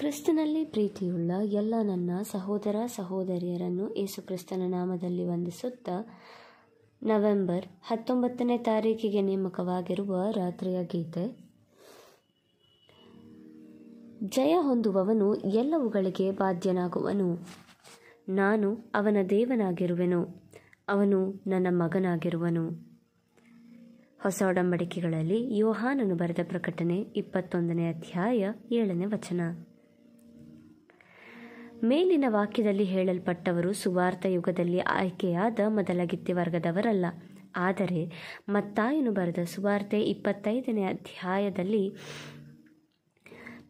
ಕ್ರಿಸ್ತನಲ್ಲಿ ಪ್ರೀತಿಯುಳ್ಳ ಎಲ್ಲ ನನ್ನ ಸಹೋದರ ಸಹೋದರಿಯರನ್ನು ಯೇಸು ಕ್ರಿಸ್ತನ ನಾಮದಲ್ಲಿ ವಂದಿಸುತ್ತ ನವೆಂಬರ್ ಹತ್ತೊಂಬತ್ತನೇ ತಾರೀಕಿಗೆ ನೇಮಕವಾಗಿರುವ ರಾತ್ರಿಯ ಗೀತೆ ಜಯ ಹೊಂದುವವನು ಎಲ್ಲವುಗಳಿಗೆ ಬಾಧ್ಯನಾಗುವನು ನಾನು ಅವನ ದೇವನಾಗಿರುವೆನು ಅವನು ನನ್ನ ಮಗನಾಗಿರುವನು ಹೊಸ ಒಡಂಬಡಿಕೆಗಳಲ್ಲಿ ಯೋಹಾನನು ಬರೆದ ಪ್ರಕಟಣೆ ಇಪ್ಪತ್ತೊಂದನೇ ಅಧ್ಯಾಯ ಏಳನೇ ವಚನ ಮೇಲಿನ ವಾಕ್ಯದಲ್ಲಿ ಹೇಳಲ್ಪಟ್ಟವರು ಸುವಾರ್ಥ ಯುಗದಲ್ಲಿ ಆಯ್ಕೆಯಾದ ಮೊದಲ ವರ್ಗದವರಲ್ಲ ಆದರೆ ಮತ್ತಾಯನು ಬರೆದ ಸುವಾರ್ತೆ ಇಪ್ಪತ್ತೈದನೇ ಅಧ್ಯಾಯದಲ್ಲಿ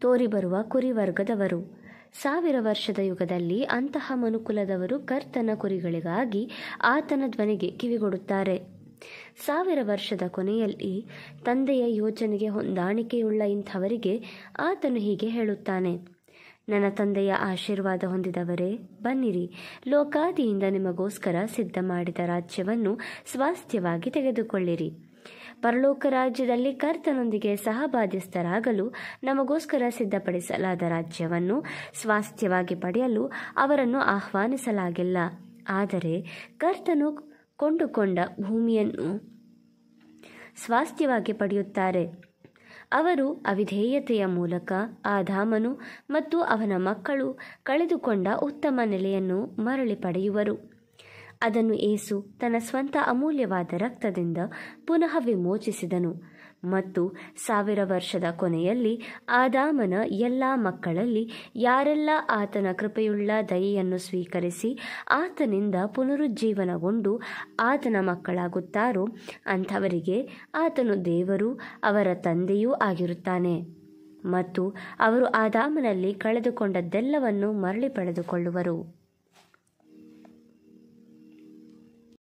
ತೋರಿಬರುವ ಕುರಿ ವರ್ಗದವರು ಸಾವಿರ ವರ್ಷದ ಯುಗದಲ್ಲಿ ಅಂತಹ ಮನುಕುಲದವರು ಕರ್ತನ ಕುರಿಗಳಿಗಾಗಿ ಆತನ ಧ್ವನಿಗೆ ಕಿವಿಗೊಡುತ್ತಾರೆ ಸಾವಿರ ವರ್ಷದ ಕೊನೆಯಲ್ಲಿ ತಂದೆಯ ಯೋಚನೆಗೆ ಹೊಂದಾಣಿಕೆಯುಳ್ಳ ಇಂಥವರಿಗೆ ಆತನು ಹೀಗೆ ಹೇಳುತ್ತಾನೆ ನನ್ನ ತಂದೆಯ ಆಶೀರ್ವಾದ ಹೊಂದಿದವರೇ ಬನ್ನಿರಿ ಲೋಕಾದಿಯಿಂದ ನಿಮಗೋಸ್ಕರ ಸಿದ್ಧ ಮಾಡಿದ ರಾಜ್ಯವನ್ನು ಸ್ವಾಸ್ಥ್ಯವಾಗಿ ತೆಗೆದುಕೊಳ್ಳಿರಿ ಪರಲೋಕ ರಾಜ್ಯದಲ್ಲಿ ಕರ್ತನೊಂದಿಗೆ ಸಹಬಾಧ್ಯಸ್ಥರಾಗಲು ನಮಗೋಸ್ಕರ ಸಿದ್ಧಪಡಿಸಲಾದ ರಾಜ್ಯವನ್ನು ಸ್ವಾಸ್ಥ್ಯವಾಗಿ ಪಡೆಯಲು ಅವರನ್ನು ಆಹ್ವಾನಿಸಲಾಗಿಲ್ಲ ಆದರೆ ಕರ್ತನು ಕೊಂಡುಕೊಂಡ ಭೂಮಿಯನ್ನು ಸ್ವಾಸ್ಥ್ಯವಾಗಿ ಪಡೆಯುತ್ತಾರೆ ಅವರು ಅವಿಧೇಯತೆಯ ಮೂಲಕ ಧಾಮನು ಮತ್ತು ಅವನ ಮಕ್ಕಳು ಕಳೆದುಕೊಂಡ ಉತ್ತಮ ನೆಲೆಯನ್ನು ಮರಳಿ ಪಡೆಯುವರು ಅದನ್ನು ಏಸು ತನ್ನ ಸ್ವಂತ ಅಮೂಲ್ಯವಾದ ರಕ್ತದಿಂದ ಪುನಃ ವಿಮೋಚಿಸಿದನು ಮತ್ತು ಸಾವಿರ ವರ್ಷದ ಕೊನೆಯಲ್ಲಿ ಆದಾಮನ ಎಲ್ಲ ಮಕ್ಕಳಲ್ಲಿ ಯಾರೆಲ್ಲ ಆತನ ಕೃಪೆಯುಳ್ಳ ದಯೆಯನ್ನು ಸ್ವೀಕರಿಸಿ ಆತನಿಂದ ಪುನರುಜ್ಜೀವನಗೊಂಡು ಆತನ ಮಕ್ಕಳಾಗುತ್ತಾರೋ ಅಂಥವರಿಗೆ ಆತನು ದೇವರು ಅವರ ತಂದೆಯೂ ಆಗಿರುತ್ತಾನೆ ಮತ್ತು ಅವರು ಆದಾಮನಲ್ಲಿ ಕಳೆದುಕೊಂಡದ್ದೆಲ್ಲವನ್ನು ಮರಳಿ ಪಡೆದುಕೊಳ್ಳುವರು